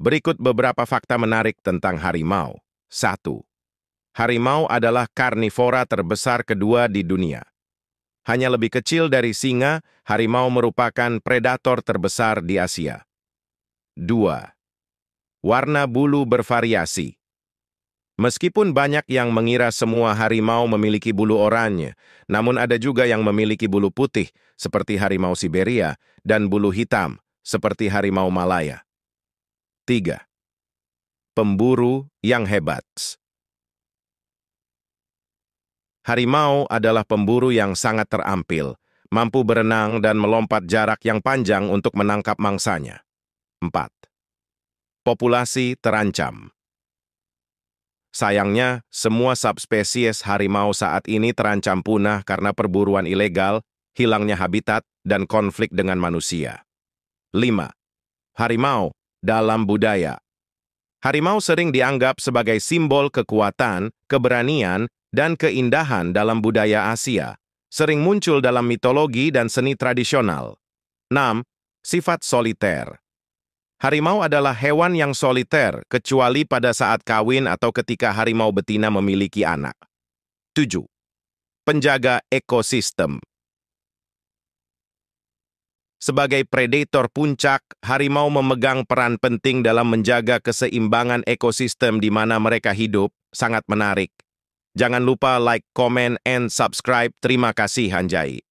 Berikut beberapa fakta menarik tentang harimau. 1. Harimau adalah karnivora terbesar kedua di dunia. Hanya lebih kecil dari singa, harimau merupakan predator terbesar di Asia. 2. Warna bulu bervariasi. Meskipun banyak yang mengira semua harimau memiliki bulu oranye, namun ada juga yang memiliki bulu putih, seperti harimau Siberia, dan bulu hitam, seperti harimau Malaya. 3. Pemburu yang hebat Harimau adalah pemburu yang sangat terampil, mampu berenang dan melompat jarak yang panjang untuk menangkap mangsanya. 4. Populasi terancam Sayangnya, semua subspesies harimau saat ini terancam punah karena perburuan ilegal, hilangnya habitat, dan konflik dengan manusia. 5. Harimau dalam budaya. Harimau sering dianggap sebagai simbol kekuatan, keberanian, dan keindahan dalam budaya Asia, sering muncul dalam mitologi dan seni tradisional. 6. Sifat soliter Harimau adalah hewan yang soliter, kecuali pada saat kawin atau ketika harimau betina memiliki anak. 7. Penjaga ekosistem sebagai predator puncak, harimau memegang peran penting dalam menjaga keseimbangan ekosistem di mana mereka hidup, sangat menarik. Jangan lupa like, comment, and subscribe. Terima kasih, Hanjai.